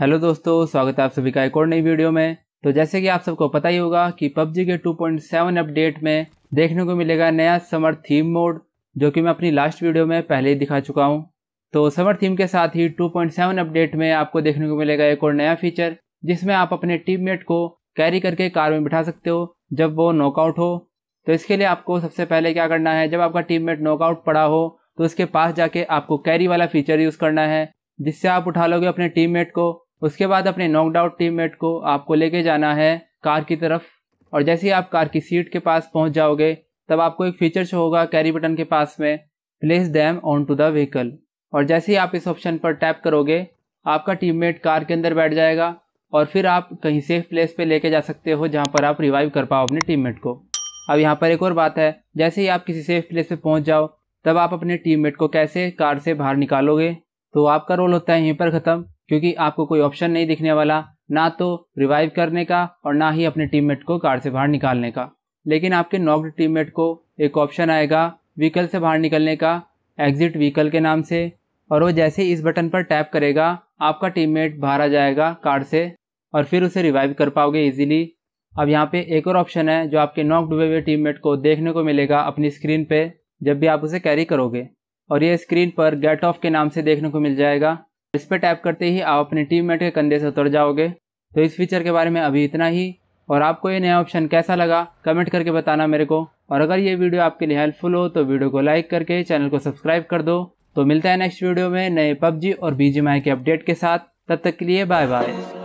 hello दोस्तों स्वागत है आप सभी का एक और नई वीडियो में तो जैसे कि आप सबको पता ही होगा कि पबजी के 2.7 अपडेट में देखने को मिलेगा नया समर थीम मोड जो कि मैं अपनी लास्ट वीडियो में पहले ही दिखा चुका हूं तो समर थीम के साथ ही 2.7 अपडेट में आपको देखने को मिलेगा एक और नया फीचर जिसमें आप अपने टीम को कैरी करके कार में बिठा सकते हो जब वो नॉकआउट हो तो इसके लिए आपको सबसे पहले क्या करना है जब आपका टीम नॉकआउट पड़ा हो तो उसके पास जाके आपको कैरी वाला फीचर यूज़ करना है जिससे आप उठा लोगे अपने टीममेट को उसके बाद अपने आउट टीम को आपको लेके जाना है कार की तरफ और जैसे ही आप कार की सीट के पास पहुंच जाओगे तब आपको एक फीचर शो होगा कैरी बटन के पास में place them on to the vehicle और जैसे ही आप इस ऑप्शन पर टैप करोगे आपका टीममेट कार के अंदर बैठ जाएगा और फिर आप कहीं सेफ प्लेस पे लेके जा सकते हो जहाँ पर आप रिवाइव कर पाओ अपने टीममेट को अब यहाँ पर एक और बात है जैसे ही आप किसी सेफ प्लेस पर पहुँच जाओ तब आप अपने टीम को कैसे कार से बाहर निकालोगे तो आपका रोल होता है यहीं पर ख़त्म क्योंकि आपको कोई ऑप्शन नहीं दिखने वाला ना तो रिवाइव करने का और ना ही अपने टीममेट को कार से बाहर निकालने का लेकिन आपके नॉक्ड टीममेट को एक ऑप्शन आएगा व्हीकल से बाहर निकलने का एग्जिट व्हीकल के नाम से और वो जैसे ही इस बटन पर टैप करेगा आपका टीममेट बाहर आ जाएगा कार से और फिर उसे रिवाइव कर पाओगे इजीली अब यहाँ पे एक और ऑप्शन है जो आपके नॉक डूबे हुए टीममेट को देखने को मिलेगा अपनी स्क्रीन पे जब भी आप उसे कैरी करोगे और ये स्क्रीन पर गेट ऑफ के नाम से देखने को मिल जाएगा इस पर टैप करते ही आप अपने टीम मेट के कंधे से उतर जाओगे तो इस फीचर के बारे में अभी इतना ही और आपको ये नया ऑप्शन कैसा लगा कमेंट करके बताना मेरे को और अगर ये वीडियो आपके लिए हेल्पफुल हो तो वीडियो को लाइक करके चैनल को सब्सक्राइब कर दो तो मिलता है नेक्स्ट वीडियो में नए पबजी और बीजीएमआई के अपडेट के साथ तब तक के लिए बाय बाय